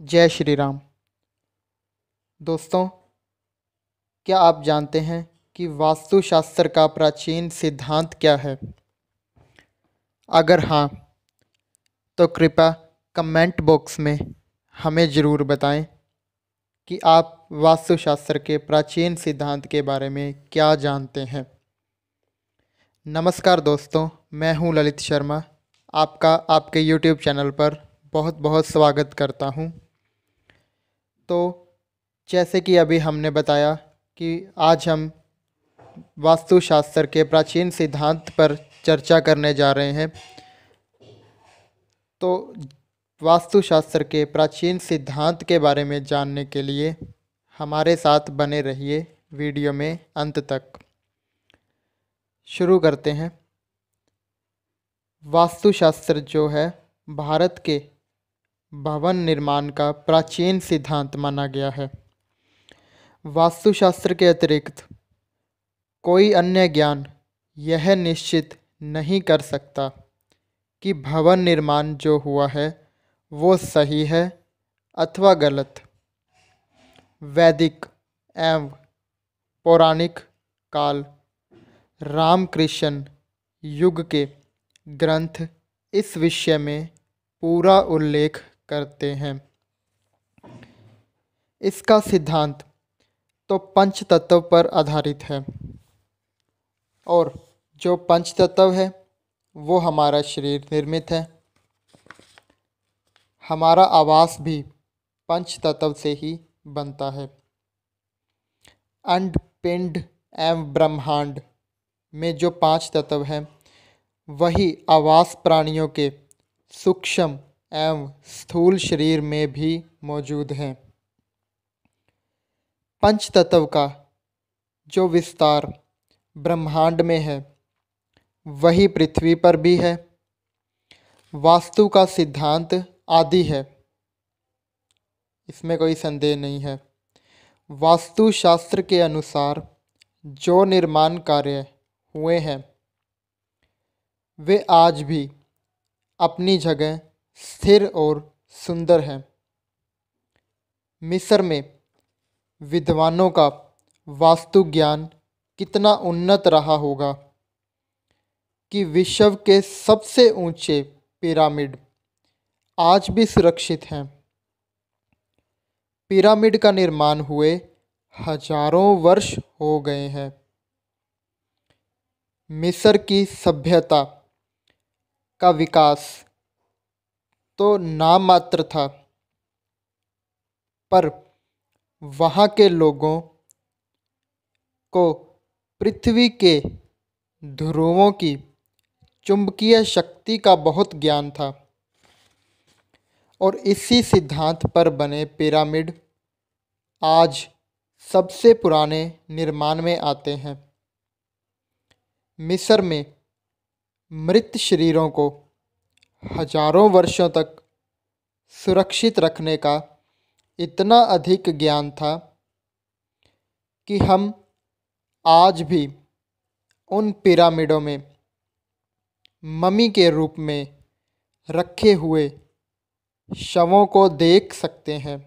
जय श्री राम दोस्तों क्या आप जानते हैं कि वास्तुशास्त्र का प्राचीन सिद्धांत क्या है अगर हाँ तो कृपया कमेंट बॉक्स में हमें ज़रूर बताएं कि आप वास्तुशास्त्र के प्राचीन सिद्धांत के बारे में क्या जानते हैं नमस्कार दोस्तों मैं हूं ललित शर्मा आपका आपके YouTube चैनल पर बहुत बहुत स्वागत करता हूं तो जैसे कि अभी हमने बताया कि आज हम वास्तुशास्त्र के प्राचीन सिद्धांत पर चर्चा करने जा रहे हैं तो वास्तुशास्त्र के प्राचीन सिद्धांत के बारे में जानने के लिए हमारे साथ बने रहिए वीडियो में अंत तक शुरू करते हैं वास्तुशास्त्र जो है भारत के भवन निर्माण का प्राचीन सिद्धांत माना गया है वास्तुशास्त्र के अतिरिक्त कोई अन्य ज्ञान यह निश्चित नहीं कर सकता कि भवन निर्माण जो हुआ है वो सही है अथवा गलत वैदिक एवं पौराणिक काल रामकृष्ण युग के ग्रंथ इस विषय में पूरा उल्लेख करते हैं इसका सिद्धांत तो पंच तत्व पर आधारित है और जो पंच तत्व है वो हमारा शरीर निर्मित है हमारा आवास भी पंच तत्व से ही बनता है अंड पिंड एवं ब्रह्मांड में जो पांच तत्व हैं वही आवास प्राणियों के सूक्ष्म एवं स्थूल शरीर में भी मौजूद हैं पंच तत्व का जो विस्तार ब्रह्मांड में है वही पृथ्वी पर भी है वास्तु का सिद्धांत आदि है इसमें कोई संदेह नहीं है वास्तु शास्त्र के अनुसार जो निर्माण कार्य हुए हैं वे आज भी अपनी जगह स्थिर और सुंदर है मिस्र में विद्वानों का वास्तु ज्ञान कितना उन्नत रहा होगा कि विश्व के सबसे ऊंचे पिरामिड आज भी सुरक्षित हैं पिरामिड का निर्माण हुए हजारों वर्ष हो गए हैं मिस्र की सभ्यता का विकास तो नाम मात्र था पर वहाँ के लोगों को पृथ्वी के ध्रुवों की चुंबकीय शक्ति का बहुत ज्ञान था और इसी सिद्धांत पर बने पिरामिड आज सबसे पुराने निर्माण में आते हैं मिस्र में मृत शरीरों को हजारों वर्षों तक सुरक्षित रखने का इतना अधिक ज्ञान था कि हम आज भी उन पिरामिडों में ममी के रूप में रखे हुए शवों को देख सकते हैं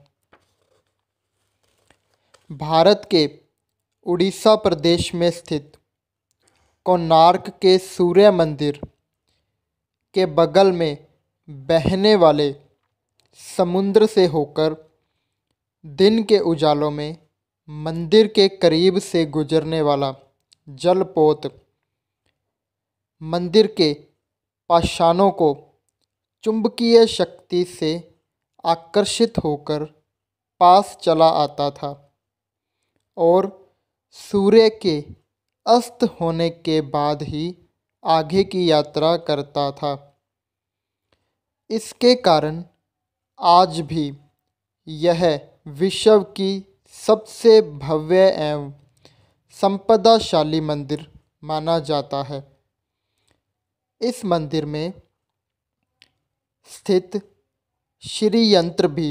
भारत के उड़ीसा प्रदेश में स्थित कोनार्क के सूर्य मंदिर के बगल में बहने वाले समुद्र से होकर दिन के उजालों में मंदिर के करीब से गुजरने वाला जलपोत मंदिर के पाषाणों को चुंबकीय शक्ति से आकर्षित होकर पास चला आता था और सूर्य के अस्त होने के बाद ही आगे की यात्रा करता था इसके कारण आज भी यह विश्व की सबसे भव्य एवं संपदाशाली मंदिर माना जाता है इस मंदिर में स्थित श्री यंत्र भी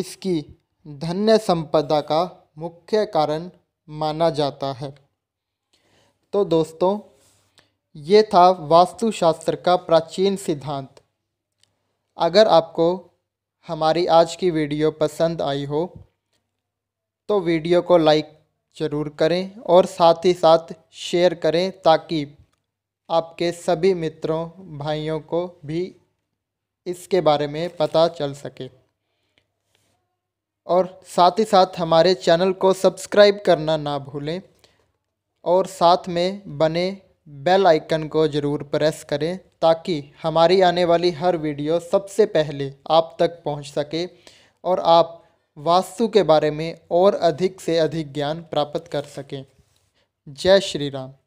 इसकी धन्य संपदा का मुख्य कारण माना जाता है तो दोस्तों ये था वास्तुशास्त्र का प्राचीन सिद्धांत अगर आपको हमारी आज की वीडियो पसंद आई हो तो वीडियो को लाइक ज़रूर करें और साथ ही साथ शेयर करें ताकि आपके सभी मित्रों भाइयों को भी इसके बारे में पता चल सके और साथ ही साथ हमारे चैनल को सब्सक्राइब करना ना भूलें और साथ में बने बेल आइकन को ज़रूर प्रेस करें ताकि हमारी आने वाली हर वीडियो सबसे पहले आप तक पहुंच सके और आप वास्तु के बारे में और अधिक से अधिक ज्ञान प्राप्त कर सकें जय श्री राम